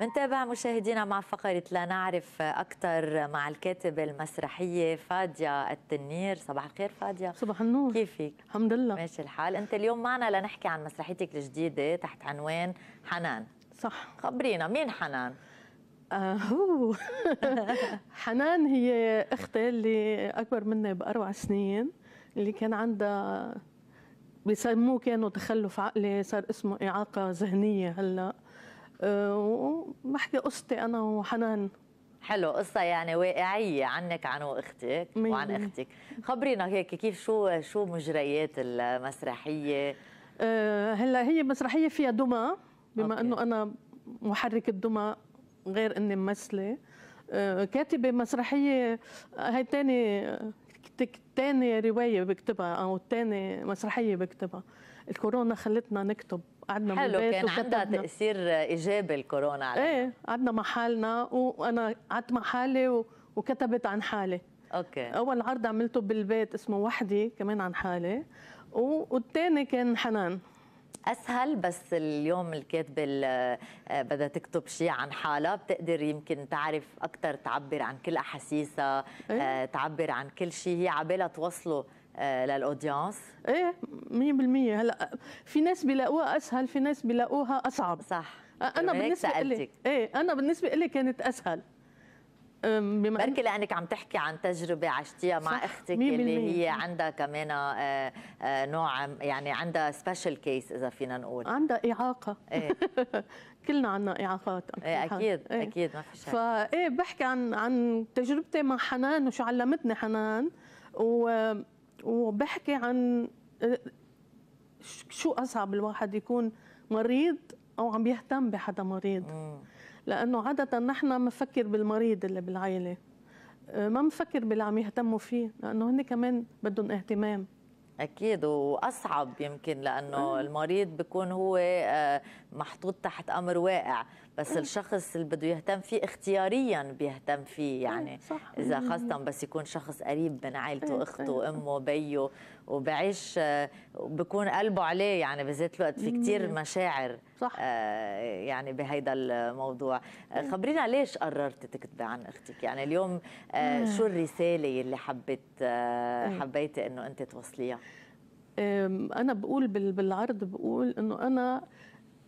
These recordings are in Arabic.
منتابع مشاهدينا مع فقرة لا نعرف أكثر مع الكاتبة المسرحية فادية التنير صباح الخير فادية صباح النور كيفك؟ الحمد لله ماشي الحال أنت اليوم معنا لنحكي عن مسرحيتك الجديدة تحت عنوان حنان صح خبرينا مين حنان؟ آه هو حنان هي أختي اللي أكبر مني بأربع سنين اللي كان عندها بيسموه كانوا تخلف عقلي صار اسمه إعاقة ذهنية هلأ وبحكي قصتي انا وحنان حلو قصة يعني واقعية عنك عن واختك وعن اختك خبرينا هيك كيف شو شو مجريات المسرحية أه هلا هي مسرحية فيها دمى بما انه انا محرك الدمى غير اني ممثلة أه كاتبة مسرحية هي تاني تاني رواية بكتبها او تاني مسرحية بكتبها الكورونا خلتنا نكتب قعدنا حلو كان عندها تاثير ايجابي الكورونا علينا ايه قعدنا مع حالنا وانا قعدت مع حالي وكتبت عن حالي اوكي اول عرض عملته بالبيت اسمه وحدي كمان عن حالي والثاني كان حنان اسهل بس اليوم الكاتبه بدها تكتب شيء عن حالها بتقدر يمكن تعرف اكثر تعبر عن كل احاسيسها إيه؟ آه، تعبر عن كل شيء هي عبالها توصله آه، للاودينس ايه 100% هلا في ناس بيلاقوها اسهل في ناس بيلاقوها اصعب صح انا بالنسبه لي ايه انا بالنسبه لي كانت اسهل بما بركي لانك عم تحكي عن تجربه عشتيها مع اختك اللي هي عندها كمان آه، آه، نوع يعني عندها سبيشال كيس اذا فينا نقول عندها اعاقه إيه؟ كلنا عندنا اعاقات إيه اكيد إيه؟ اكيد ما في شك فايه بحكي عن عن تجربتي مع حنان وشو علمتني حنان و وبحكي عن شو اصعب الواحد يكون مريض او عم يهتم بحدا مريض لانه عاده نحن مفكر بالمريض اللي بالعائله أه، ما مفكر باللي عم يهتموا فيه لانه هن كمان بدهم اهتمام اكيد واصعب يمكن لانه المريض بيكون هو آه، محطوط تحت امر واقع بس الشخص اللي بده يهتم فيه اختياريا بيهتم فيه إيه، يعني صح. اذا خاصه بس يكون شخص قريب من عائلته إيه، اخته إيه. امه بيه وبعيش بكون قلبه عليه يعني بذات الوقت في كتير مشاعر صح آه، يعني بهيدا الموضوع آه، خبرينا ليش قررت تكتبي عن اختك يعني اليوم آه، شو الرساله اللي حبيت حبيتي انه انت توصليها انا بقول بالعرض بقول انه انا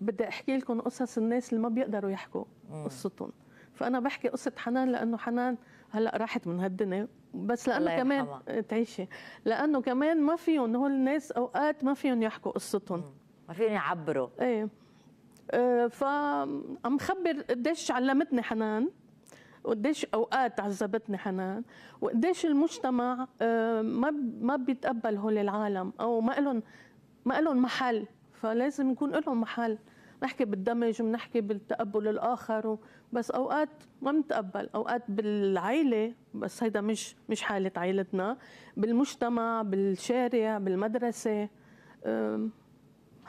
بدي احكي لكم قصص الناس اللي ما بيقدروا يحكوا قصتهم فانا بحكي قصه حنان لانه حنان هلا راحت من هالدنيا بس لانه كمان تعيشي لانه كمان ما فيهم هول الناس اوقات ما فيهم يحكوا قصتهم ما فيهم يعبروا ايه آه، فعم خبر قديش علمتني حنان وقديش اوقات عذبتني حنان وقديش المجتمع آه، ما ما بيتقبل هول العالم او ما لهم ما لهم محل فلازم يكون لهم محل نحكي بالدمج ونحكي بالتقبل الاخر بس اوقات ما بنتقبل اوقات بالعائله بس هيدا مش مش حاله عائلتنا بالمجتمع بالشارع بالمدرسه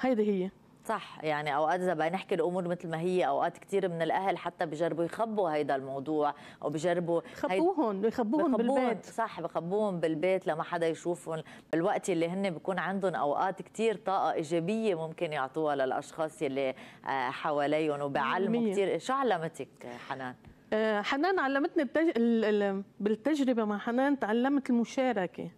هيدي هي صح يعني اوقات اذا بدنا نحكي الامور مثل ما هي اوقات كثير من الاهل حتى بجربوا يخبوا هيدا الموضوع او بجربوا يخبوهم يخبوهم بالبيت صح بخبوهم بالبيت لما حدا يشوفهم بالوقت اللي هن بكون عندهم اوقات كثير طاقه ايجابيه ممكن يعطوها للاشخاص اللي آه، حواليهم وبعلموا كثير شو علمتك حنان آه، حنان علمتني بالتجربه مع حنان تعلمت المشاركه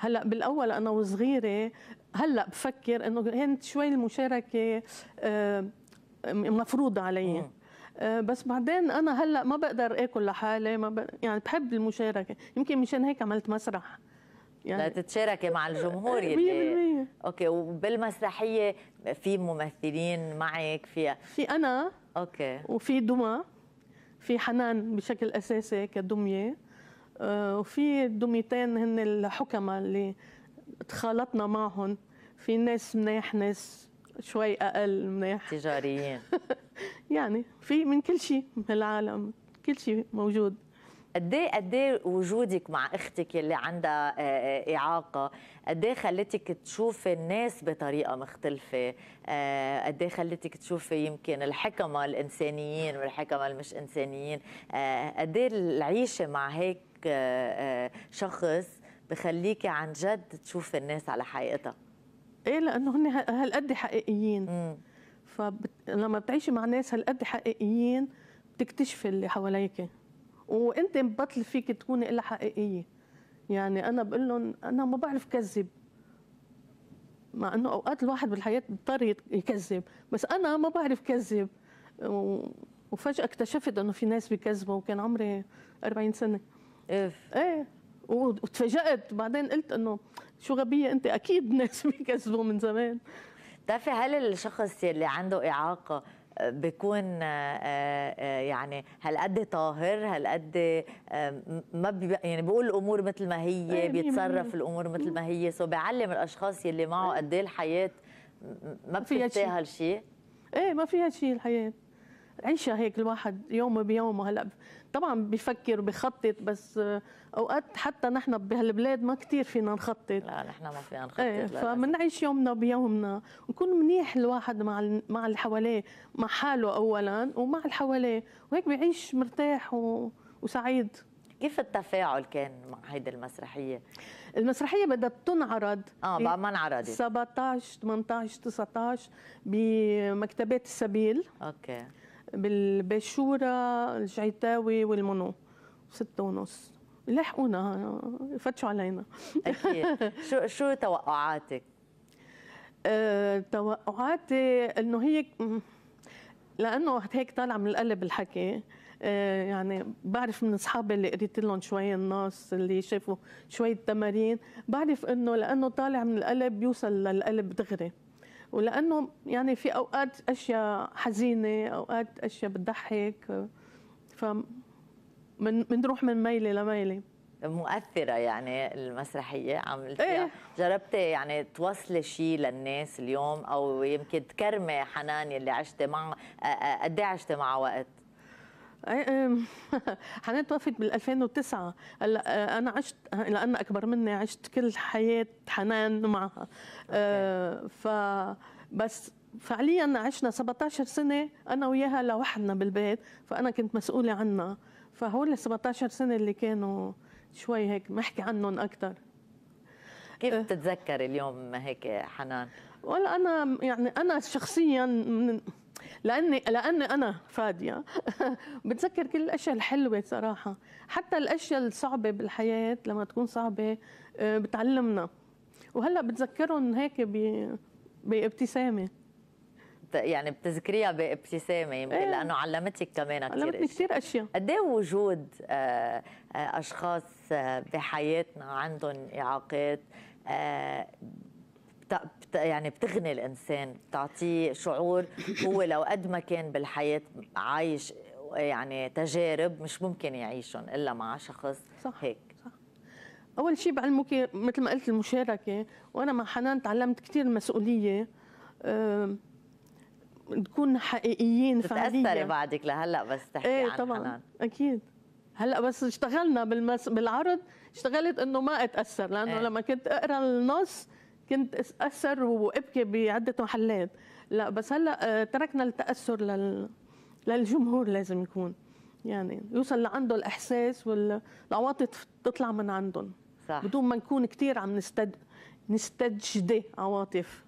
هلا بالاول انا وصغيره هلا بفكر انه كانت شوي المشاركه آه، مفروضه علي آه، بس بعدين انا هلا ما بقدر اكل لحالي ما يعني بحب المشاركه يمكن مشان هيك عملت مسرح يعني لتتشاركي مع الجمهور يلي 100% اوكي وبالمسرحيه في ممثلين معك فيها في انا اوكي وفي دمى في حنان بشكل اساسي كدميه وفي دوميتين هن الحكمة اللي تخالطنا معهم في ناس مناح ناس شوي اقل مناح تجاريين يعني في من كل شيء بالعالم كل شيء موجود قد ايه قد ايه وجودك مع اختك اللي عندها آه، آه، اعاقه قد ايه خلتك تشوفي الناس بطريقه مختلفه آه، قد ايه خلتك تشوفي يمكن الحكمه الانسانيين والحكمه المش انسانيين قد ايه العيشه مع هيك آه، آه، شخص بخليكي عن جد تشوف الناس على حقيقتها ايه لانه هن هالقد حقيقيين مم. فلما بتعيشي مع ناس هالقد حقيقيين بتكتشفي اللي حواليك وانت بطل فيك تكوني الا حقيقيه يعني انا بقول لهم انا ما بعرف كذب مع انه اوقات الواحد بالحياه بيضطر يكذب بس انا ما بعرف كذب وفجاه اكتشفت انه في ناس بيكذبوا وكان عمري 40 سنه ايه ايه وتفاجأت بعدين قلت انه شو غبيه انت اكيد ناس بيكذبوا من زمان بتعرفي هل الشخص يلي عنده اعاقه بيكون آه، آه، آه، يعني هالقد طاهر هالقد ما يعني بيقول الامور مثل ما هي إيه، بيتصرف الامور مثل ما هي سو بيعلم الاشخاص يلي معه إيه. قد ايه الحياه ما بتستاهل شيء ايه ما فيها شيء الحياه عيشها هيك الواحد يوم بيوم هلا طبعا بفكر بخطط بس اوقات حتى نحن بهالبلاد ما كثير فينا نخطط لا نحن ما فينا نخطط ايه فبنعيش يومنا بيومنا ونكون منيح الواحد مع مع اللي حواليه مع حاله اولا ومع اللي حواليه وهيك بيعيش مرتاح و... وسعيد كيف التفاعل كان مع هيدي المسرحيه؟ المسرحيه بدها تنعرض اه بقى ما انعرضت 17 18 19 بمكتبات السبيل اوكي بالباشوره الجعيتاوي والمنو ستة ونص لحقونا فتشوا علينا اكيد شو شو توقعاتك آه، توقعاتي انه هي لانه وقت هيك طالع من القلب الحكي آه، يعني بعرف من اصحابي اللي قريت لهم شوي الناس اللي شافوا شوي التمارين بعرف انه لانه طالع من القلب بيوصل للقلب دغري ولانه يعني في اوقات اشياء حزينه اوقات اشياء بتضحك ف من بنروح من ميله لميله مؤثره يعني المسرحيه عملتيها إيه. جربتي يعني توصلي شيء للناس اليوم او يمكن تكرمي حنان اللي عشتي مع قد ايه عشتي معه وقت حنان توفت بال 2009 هلا انا عشت لان اكبر مني عشت كل حياه حنان معها آه، ف بس فعليا عشنا 17 سنه انا وياها لوحدنا بالبيت فانا كنت مسؤوله عنها فهول ال 17 سنه اللي كانوا شوي هيك بحكي عنهم اكثر كيف آه. بتتذكري اليوم هيك حنان؟ ولا انا يعني انا شخصيا من لاني لاني انا فاديه بتذكر كل الاشياء الحلوه صراحه حتى الاشياء الصعبه بالحياه لما تكون صعبه آه، بتعلمنا وهلا بتذكرهم هيك بابتسامه يعني بتذكريها بابتسامه يمكن إيه. لانه علمتك كمان كثير علمتني كثير اشياء قد ايه وجود آه، آه، اشخاص بحياتنا عندهم اعاقات بت يعني بتغني الانسان بتعطيه شعور هو لو قد ما كان بالحياه عايش يعني تجارب مش ممكن يعيشهم الا مع شخص صح. هيك صح. اول شيء بعلمك مثل ما قلت المشاركه وانا مع حنان تعلمت كثير مسؤوليه نكون حقيقيين فعليا تتاثري بعدك لهلا بس تحكي ايه عن طبعا حنان. اكيد هلا بس اشتغلنا بالمس... بالعرض اشتغلت انه ما اتاثر لانه ايه. لما كنت اقرا النص كنت اتاثر وابكي بعده محلات لا بس هلا آه، تركنا التاثر لل... للجمهور لازم يكون يعني يوصل لعنده الاحساس والعواطف تطلع من عندهم صح. بدون ما نكون كثير عم نستد نستجدي عواطف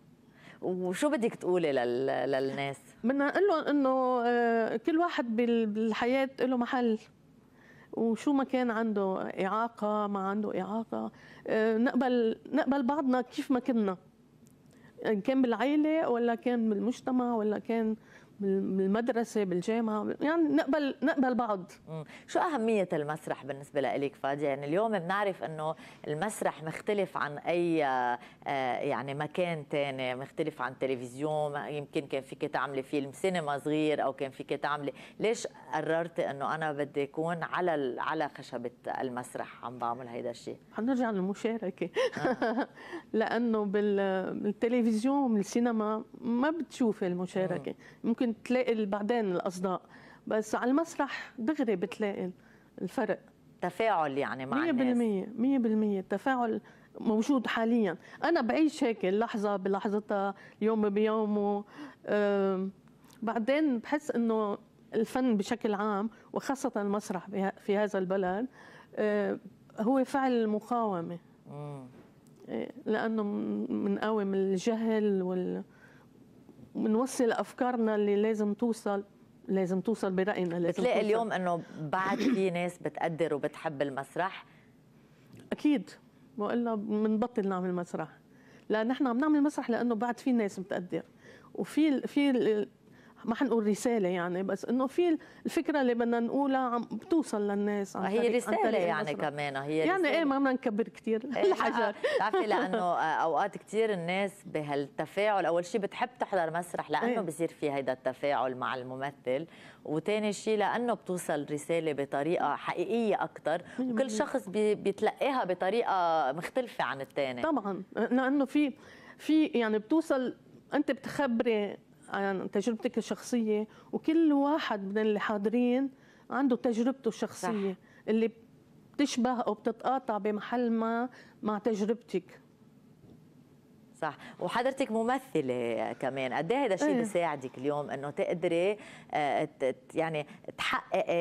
وشو بدك تقولي لل... للناس؟ بدنا نقول لهم انه آه، كل واحد بالحياه له محل وشو ما كان عنده إعاقة ما عنده إعاقة آه، نقبل نقبل بعضنا كيف ما كنا إن آه، كان بالعيلة ولا كان بالمجتمع ولا كان بالمدرسه بالجامعه يعني نقبل نقبل بعض شو اهميه المسرح بالنسبه لك فادي يعني اليوم بنعرف انه المسرح مختلف عن اي آه، يعني مكان تاني مختلف عن تلفزيون يمكن كان فيك تعملي فيلم سينما صغير او كان فيك تعملي ليش قررتي انه انا بدي اكون على على خشبه المسرح عم بعمل هيدا الشيء حنرجع للمشاركه آه. لانه بالتلفزيون والسينما ما بتشوفي المشاركه ممكن ممكن تلاقي بعدين الاصداء بس على المسرح دغري بتلاقي الفرق تفاعل يعني مع مية الناس 100% 100% التفاعل موجود حاليا انا بعيش هيك اللحظه بلحظتها يوم بيومه بعدين بحس انه الفن بشكل عام وخاصه المسرح في هذا البلد آه، هو فعل مقاومه إيه، لانه بنقاوم الجهل وال بنوصل افكارنا اللي لازم توصل لازم توصل براينا لازم بتلاقي توصل. اليوم انه بعد في ناس بتقدر وبتحب المسرح اكيد والا بنبطل نعمل مسرح لا نحن عم نعمل مسرح لانه بعد في ناس بتقدر وفي في ما حنقول رساله يعني بس انه في الفكره اللي بدنا نقولها عم بتوصل للناس عن هي رساله يعني كمان هي يعني رسالة. ايه ما بدنا نكبر كثير إيه، الحجر آه، بتعرفي لانه آه، اوقات كثير الناس بهالتفاعل اول شيء بتحب تحضر مسرح لانه ايه. بصير في هيدا التفاعل مع الممثل وثاني شيء لانه بتوصل رساله بطريقه حقيقيه اكثر وكل شخص بيتلقاها بطريقه مختلفه عن الثاني طبعا لانه في في يعني بتوصل انت بتخبري عن تجربتك الشخصيه وكل واحد من اللي حاضرين عنده تجربته الشخصيه صح. اللي بتشبه او بتتقاطع بمحل ما مع تجربتك صح وحضرتك ممثله كمان قد ايه هذا الشيء إيه. بيساعدك اليوم انه تقدري آه، يعني تحققي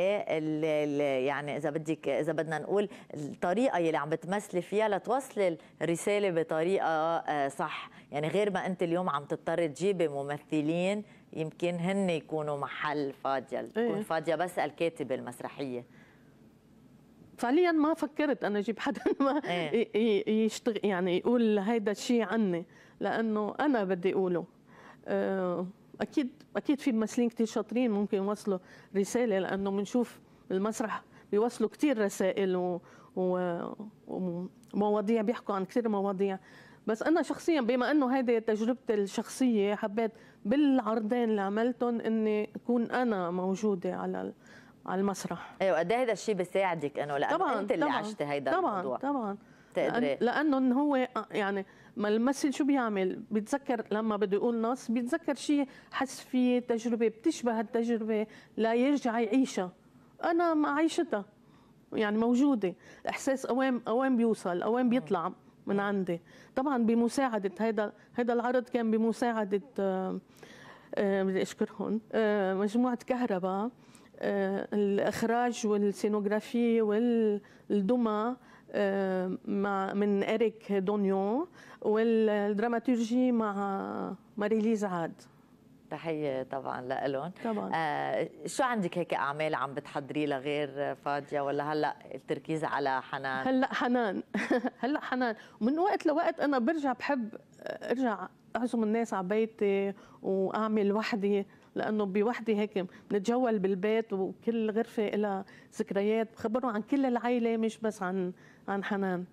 يعني اذا بدك اذا بدنا نقول الطريقه يلي عم بتمثلي فيها لتوصلي الرساله بطريقه آه، صح يعني غير ما انت اليوم عم تضطري تجيبي ممثلين يمكن هن يكونوا محل فاضيه تكون إيه. فاضيه بس الكاتبه المسرحيه فعليا ما فكرت انا اجيب حدا ما إيه. يشتغل يعني يقول هيدا الشيء عني لانه انا بدي اقوله آه، اكيد اكيد في ممثلين كثير شاطرين ممكن يوصلوا رساله لانه بنشوف المسرح بيوصلوا كثير رسائل ومواضيع بيحكوا عن كثير مواضيع بس انا شخصيا بما انه هذه تجربتي الشخصيه حبيت بالعرضين اللي عملتهم اني اكون انا موجوده على على المسرح ايوه قد هذا إيه الشيء بيساعدك انه لانه طبعا انت اللي طبعا عشت هيدا طبعا الموضوع طبعا تقدري لانه هو يعني ما الممثل شو بيعمل؟ بيتذكر لما بده يقول نص بيتذكر شيء حس فيه تجربه بتشبه التجربه لا يرجع يعيشها انا ما عيشتها يعني موجوده الاحساس اوين اوين بيوصل اوين بيطلع من عندي طبعا بمساعده هيدا هيدا العرض كان بمساعده آه، آه، بدي اشكرهم آه، مجموعه كهرباء آه، الاخراج والسينوغرافي والدمى آه، مع من اريك دونيون والدراماتورجي مع ماريليز عاد تحية طبعا لألون طبعا آه شو عندك هيك أعمال عم بتحضري لغير فاضية ولا هلا التركيز على حنان؟ هلا حنان هلا حنان من وقت لوقت أنا برجع بحب أرجع اعزم الناس على بيتي واعمل وحدي لانه بوحدي هيك بنتجول بالبيت وكل غرفه لها ذكريات بخبرهم عن كل العائله مش بس عن عن حنان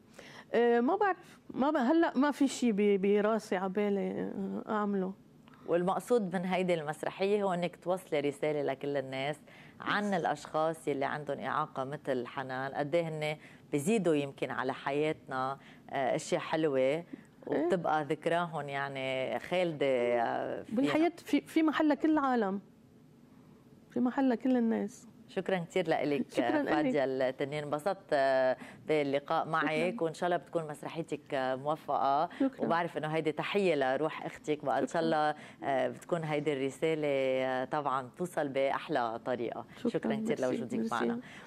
آه، ما بعرف ما هلا ما في شيء براسي على بالي آه، اعمله والمقصود من هيدي المسرحيه هو انك توصلي رساله لكل الناس عن الاشخاص يلي عندهم اعاقه مثل حنان قد ايه هن بزيدوا يمكن على حياتنا آه، اشياء حلوه إيه. وبتبقى ذكراهم يعني خالده بالحياه في في محلها كل العالم في محلها كل الناس شكرا كثير لك فاديه التنين انبسطت آه، باللقاء معك وان شاء الله بتكون مسرحيتك آه، موفقه شكرا. وبعرف انه هيدي تحيه لروح اختك بقى ان شاء الله آه، بتكون هيدي الرساله طبعا توصل باحلى طريقه شكرا, شكرا كثير لوجودك معنا